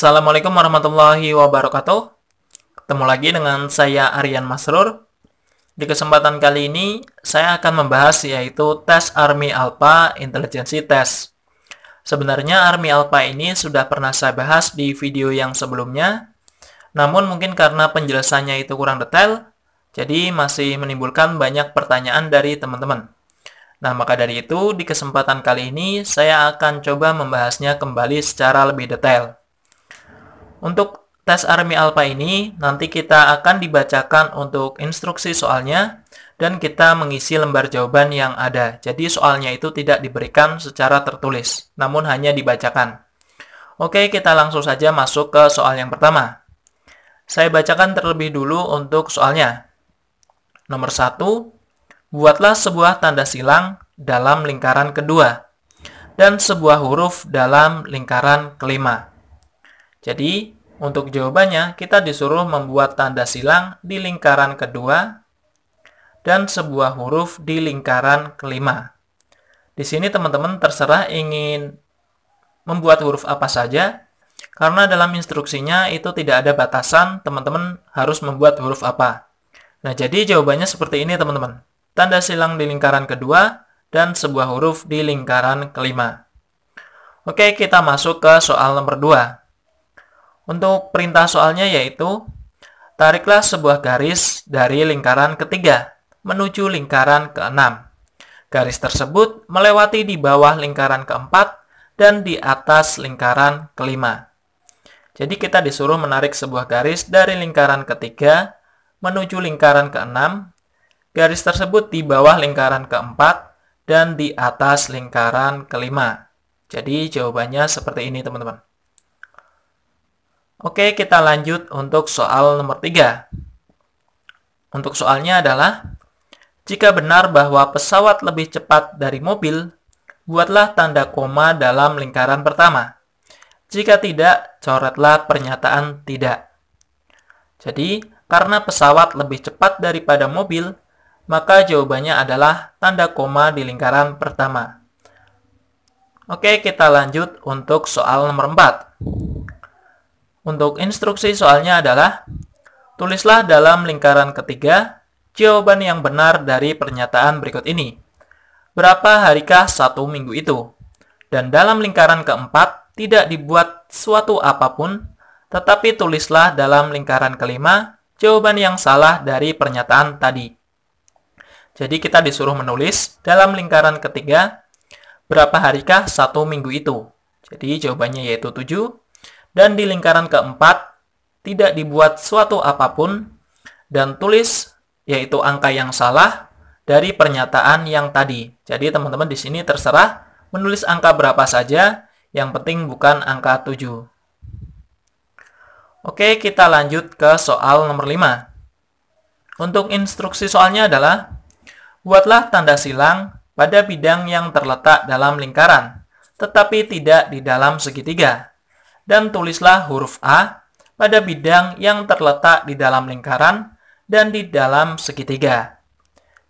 Assalamualaikum warahmatullahi wabarakatuh. Ketemu lagi dengan saya Aryan Masrur. Di kesempatan kali ini saya akan membahas yaitu tes Army Alpha Intelijensi Test. Sebenarnya Army Alpha ini sudah pernah saya bahas di video yang sebelumnya. Namun mungkin karena penjelasannya itu kurang detail, jadi masih menimbulkan banyak pertanyaan dari teman-teman. Nah, maka dari itu di kesempatan kali ini saya akan coba membahasnya kembali secara lebih detail. Untuk tes Army Alpha ini nanti kita akan dibacakan untuk instruksi soalnya dan kita mengisi lembar jawaban yang ada. Jadi soalnya itu tidak diberikan secara tertulis, namun hanya dibacakan. Oke, kita langsung saja masuk ke soal yang pertama. Saya bacakan terlebih dulu untuk soalnya. Nomor 1, buatlah sebuah tanda silang dalam lingkaran kedua dan sebuah huruf dalam lingkaran kelima. Jadi, untuk jawabannya, kita disuruh membuat tanda silang di lingkaran kedua dan sebuah huruf di lingkaran kelima. Di sini teman-teman terserah ingin membuat huruf apa saja, karena dalam instruksinya itu tidak ada batasan teman-teman harus membuat huruf apa. Nah, jadi jawabannya seperti ini teman-teman. Tanda silang di lingkaran kedua dan sebuah huruf di lingkaran kelima. Oke, kita masuk ke soal nomor 2. Untuk perintah soalnya yaitu tariklah sebuah garis dari lingkaran ketiga menuju lingkaran keenam. Garis tersebut melewati di bawah lingkaran keempat dan di atas lingkaran kelima. Jadi kita disuruh menarik sebuah garis dari lingkaran ketiga menuju lingkaran keenam. Garis tersebut di bawah lingkaran keempat dan di atas lingkaran kelima. Jadi jawabannya seperti ini teman-teman. Oke, kita lanjut untuk soal nomor 3. Untuk soalnya adalah, jika benar bahwa pesawat lebih cepat dari mobil, buatlah tanda koma dalam lingkaran pertama. Jika tidak, coretlah pernyataan tidak. Jadi, karena pesawat lebih cepat daripada mobil, maka jawabannya adalah tanda koma di lingkaran pertama. Oke, kita lanjut untuk soal nomor 4. Untuk instruksi soalnya adalah tulislah dalam lingkaran ketiga jawaban yang benar dari pernyataan berikut ini. Berapa harikah satu minggu itu? Dan dalam lingkaran keempat tidak dibuat suatu apapun, tetapi tulislah dalam lingkaran kelima jawaban yang salah dari pernyataan tadi. Jadi kita disuruh menulis dalam lingkaran ketiga berapa harikah satu minggu itu. Jadi jawabannya yaitu 7 dan di lingkaran keempat, tidak dibuat suatu apapun dan tulis yaitu angka yang salah dari pernyataan yang tadi. Jadi teman-teman di sini terserah menulis angka berapa saja, yang penting bukan angka 7. Oke, kita lanjut ke soal nomor 5. Untuk instruksi soalnya adalah buatlah tanda silang pada bidang yang terletak dalam lingkaran, tetapi tidak di dalam segitiga dan tulislah huruf A pada bidang yang terletak di dalam lingkaran dan di dalam segitiga.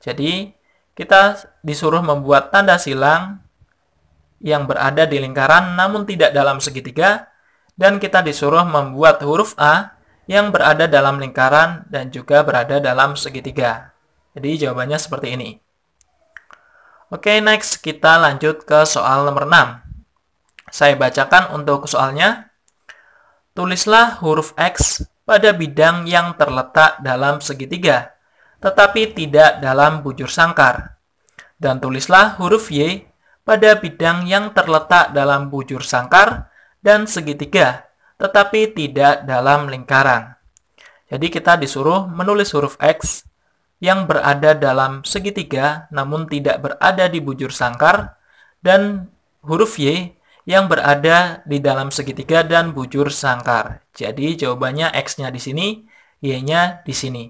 Jadi, kita disuruh membuat tanda silang yang berada di lingkaran namun tidak dalam segitiga dan kita disuruh membuat huruf A yang berada dalam lingkaran dan juga berada dalam segitiga. Jadi jawabannya seperti ini. Oke, next kita lanjut ke soal nomor 6. Saya bacakan untuk soalnya. Tulislah huruf X pada bidang yang terletak dalam segitiga, tetapi tidak dalam bujur sangkar. Dan tulislah huruf Y pada bidang yang terletak dalam bujur sangkar dan segitiga, tetapi tidak dalam lingkaran. Jadi kita disuruh menulis huruf X yang berada dalam segitiga namun tidak berada di bujur sangkar dan huruf Y yang berada di dalam segitiga dan bujur sangkar. Jadi jawabannya X-nya di sini, Y-nya di sini.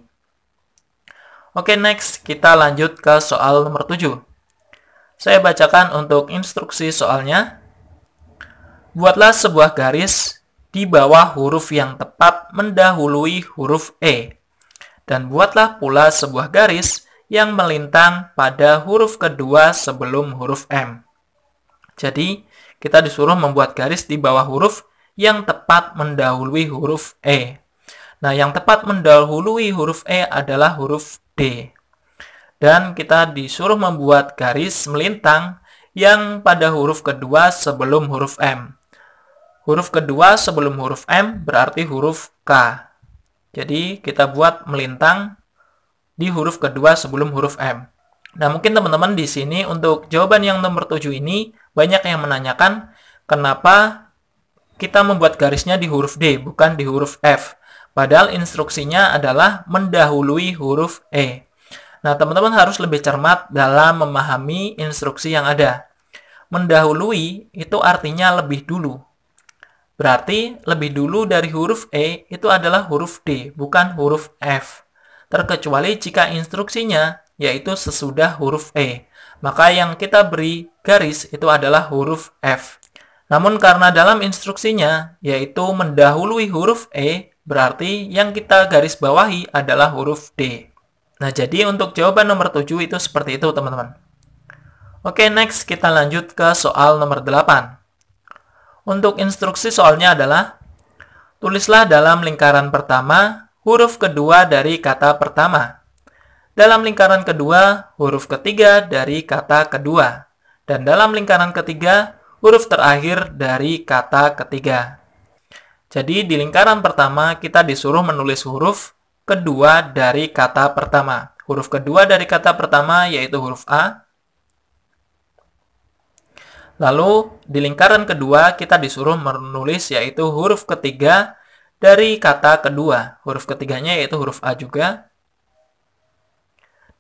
Oke, next kita lanjut ke soal nomor 7. Saya bacakan untuk instruksi soalnya. Buatlah sebuah garis di bawah huruf yang tepat mendahului huruf E. Dan buatlah pula sebuah garis yang melintang pada huruf kedua sebelum huruf M. Jadi, kita disuruh membuat garis di bawah huruf yang tepat mendahului huruf E. Nah, yang tepat mendahului huruf E adalah huruf D. Dan kita disuruh membuat garis melintang yang pada huruf kedua sebelum huruf M. Huruf kedua sebelum huruf M berarti huruf K. Jadi, kita buat melintang di huruf kedua sebelum huruf M. Nah, mungkin teman-teman di sini untuk jawaban yang nomor 7 ini banyak yang menanyakan kenapa kita membuat garisnya di huruf D, bukan di huruf F. Padahal instruksinya adalah mendahului huruf E. Nah, teman-teman harus lebih cermat dalam memahami instruksi yang ada. Mendahului itu artinya lebih dulu. Berarti lebih dulu dari huruf E itu adalah huruf D, bukan huruf F. Terkecuali jika instruksinya yaitu sesudah huruf E maka yang kita beri garis itu adalah huruf F. Namun karena dalam instruksinya yaitu mendahului huruf E, berarti yang kita garis bawahi adalah huruf D. Nah, jadi untuk jawaban nomor 7 itu seperti itu, teman-teman. Oke, next kita lanjut ke soal nomor 8. Untuk instruksi soalnya adalah tulislah dalam lingkaran pertama huruf kedua dari kata pertama dalam lingkaran kedua huruf ketiga dari kata kedua, dan dalam lingkaran ketiga huruf terakhir dari kata ketiga. Jadi di lingkaran pertama kita disuruh menulis huruf kedua dari kata pertama. Huruf kedua dari kata pertama yaitu huruf A. Lalu di lingkaran kedua kita disuruh menulis yaitu huruf ketiga dari kata kedua. Huruf ketiganya yaitu huruf A juga.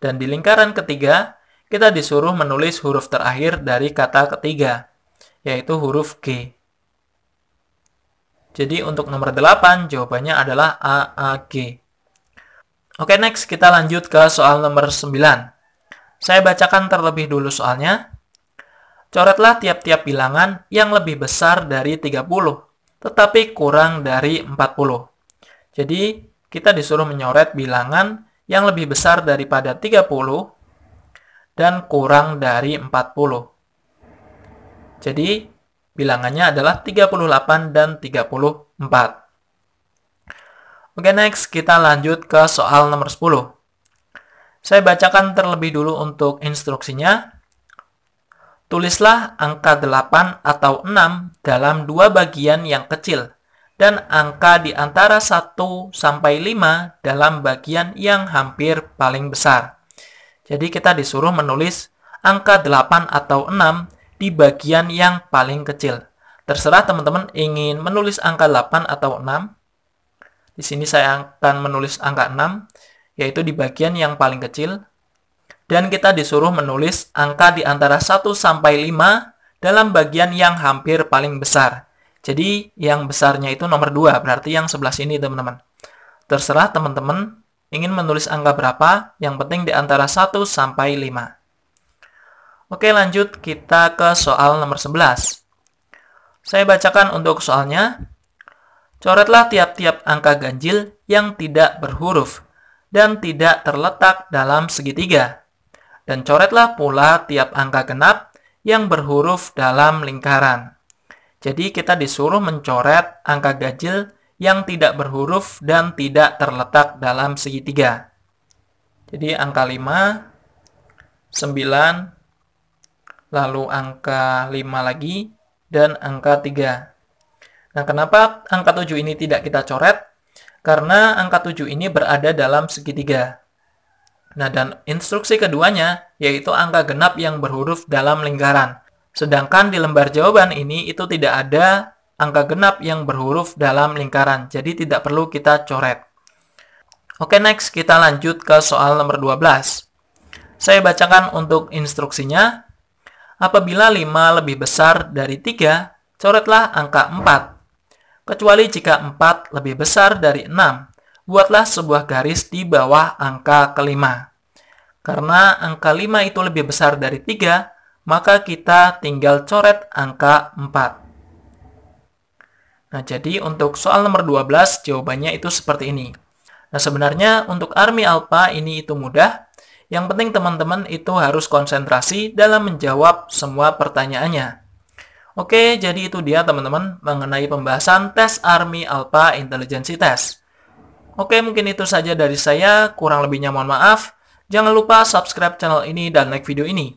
Dan di lingkaran ketiga, kita disuruh menulis huruf terakhir dari kata ketiga, yaitu huruf G. Jadi untuk nomor 8 jawabannya adalah AAG. Oke, next kita lanjut ke soal nomor 9. Saya bacakan terlebih dulu soalnya. Coretlah tiap-tiap bilangan yang lebih besar dari 30, tetapi kurang dari 40. Jadi, kita disuruh menyoret bilangan yang lebih besar daripada 30 dan kurang dari 40. Jadi, bilangannya adalah 38 dan 34. Oke, next kita lanjut ke soal nomor 10. Saya bacakan terlebih dulu untuk instruksinya. Tulislah angka 8 atau 6 dalam dua bagian yang kecil dan angka di antara 1 sampai 5 dalam bagian yang hampir paling besar. Jadi kita disuruh menulis angka 8 atau 6 di bagian yang paling kecil. Terserah teman-teman ingin menulis angka 8 atau 6. Di sini saya akan menulis angka 6, yaitu di bagian yang paling kecil. Dan kita disuruh menulis angka di antara 1 sampai 5 dalam bagian yang hampir paling besar. Jadi yang besarnya itu nomor 2, berarti yang sebelah sini teman-teman. Terserah teman-teman ingin menulis angka berapa, yang penting di antara 1 sampai 5. Oke lanjut, kita ke soal nomor 11. Saya bacakan untuk soalnya. Coretlah tiap-tiap angka ganjil yang tidak berhuruf dan tidak terletak dalam segitiga. Dan coretlah pula tiap angka genap yang berhuruf dalam lingkaran. Jadi kita disuruh mencoret angka ganjil yang tidak berhuruf dan tidak terletak dalam segitiga. Jadi angka 5, 9, lalu angka 5 lagi, dan angka 3. Nah, kenapa angka 7 ini tidak kita coret? Karena angka 7 ini berada dalam segitiga. Nah, dan instruksi keduanya yaitu angka genap yang berhuruf dalam lingkaran. Sedangkan di lembar jawaban ini itu tidak ada angka genap yang berhuruf dalam lingkaran, jadi tidak perlu kita coret. Oke, next kita lanjut ke soal nomor 12. Saya bacakan untuk instruksinya. Apabila 5 lebih besar dari 3, coretlah angka 4. Kecuali jika 4 lebih besar dari 6, buatlah sebuah garis di bawah angka kelima. Karena angka 5 itu lebih besar dari 3, maka kita tinggal coret angka 4. Nah, jadi untuk soal nomor 12 jawabannya itu seperti ini. Nah, sebenarnya untuk army alpha ini itu mudah. Yang penting teman-teman itu harus konsentrasi dalam menjawab semua pertanyaannya. Oke, jadi itu dia teman-teman mengenai pembahasan tes Army Alpha Intelligence Test. Oke, mungkin itu saja dari saya. Kurang lebihnya mohon maaf. Jangan lupa subscribe channel ini dan like video ini.